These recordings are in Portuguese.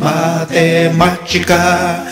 Matemática,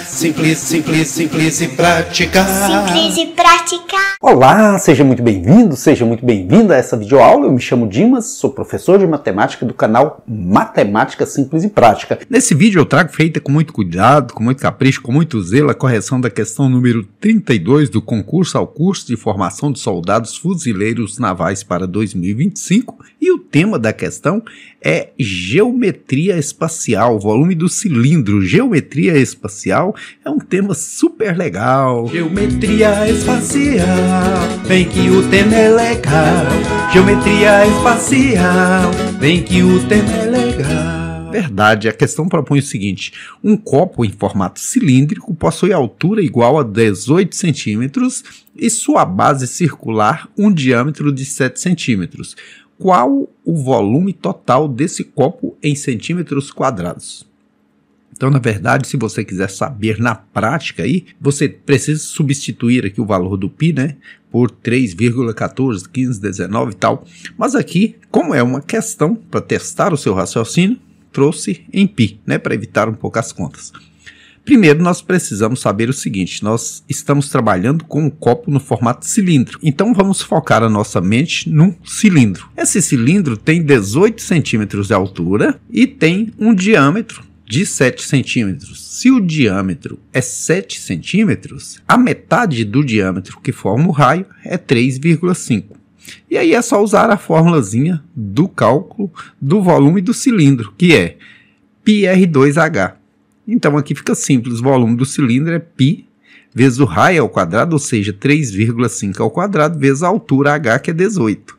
simples, simples, simples e prática. Simples e prática. Olá, seja muito bem-vindo, seja muito bem-vinda a essa videoaula. Eu me chamo Dimas, sou professor de matemática do canal Matemática Simples e Prática. Nesse vídeo eu trago feita com muito cuidado, com muito capricho, com muito zelo a correção da questão número 32 do concurso ao curso de formação de soldados fuzileiros navais para 2025 e o tema da questão é Geometria Espacial, volume do cilindro. Geometria espacial é um tema super legal. Geometria espacial, vem que o tema é legal. Geometria espacial, vem que o tema é legal. Verdade, a questão propõe o seguinte: um copo em formato cilíndrico possui altura igual a 18 centímetros e sua base circular um diâmetro de 7 centímetros. Qual o volume total desse copo em centímetros quadrados? Então, na verdade, se você quiser saber na prática aí, você precisa substituir aqui o valor do pi, né, por 3,14, 15, 19 e tal. Mas aqui, como é uma questão para testar o seu raciocínio, trouxe em pi, né, para evitar um pouco as contas. Primeiro, nós precisamos saber o seguinte: nós estamos trabalhando com um copo no formato cilindro, então vamos focar a nossa mente num cilindro. Esse cilindro tem 18 centímetros de altura e tem um diâmetro de 7 centímetros, se o diâmetro é 7 centímetros, a metade do diâmetro que forma o raio é 3,5. E aí é só usar a formulazinha do cálculo do volume do cilindro, que é πr2h. Então aqui fica simples, o volume do cilindro é π vezes o raio ao quadrado, ou seja, 3,5 ao quadrado vezes a altura h, que é 18.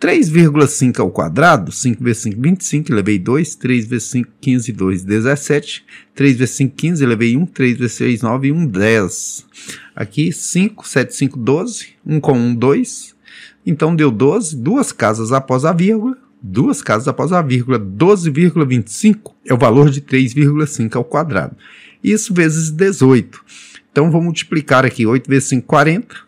3,5 ao quadrado, 5 vezes 5, 25, levei 2, 3 vezes 5, 15, 2, 17, 3 vezes 5, 15, levei 1, 3 vezes 6, 9, 1, 10. Aqui 5, 7, 5, 12, 1 com 1, 2, então deu 12, duas casas após a vírgula, duas casas após a vírgula, 12,25 é o valor de 3,5 ao quadrado. Isso vezes 18. Então vou multiplicar aqui 8 vezes 5, 40,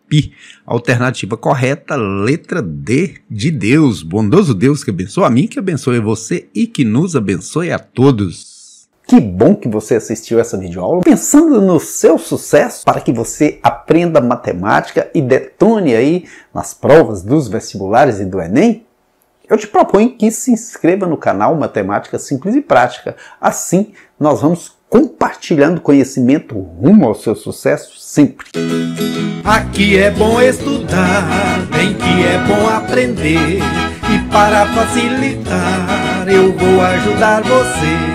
Tupi. Alternativa correta, letra D de Deus. Bondoso Deus que abençoe a mim, que abençoe você e que nos abençoe a todos. Que bom que você assistiu essa videoaula pensando no seu sucesso para que você aprenda matemática e detone aí nas provas dos vestibulares e do Enem. Eu te proponho que se inscreva no canal Matemática Simples e Prática. Assim, nós vamos compartilhando conhecimento rumo ao seu sucesso sempre. Aqui é bom estudar, bem que é bom aprender. E para facilitar, eu vou ajudar você.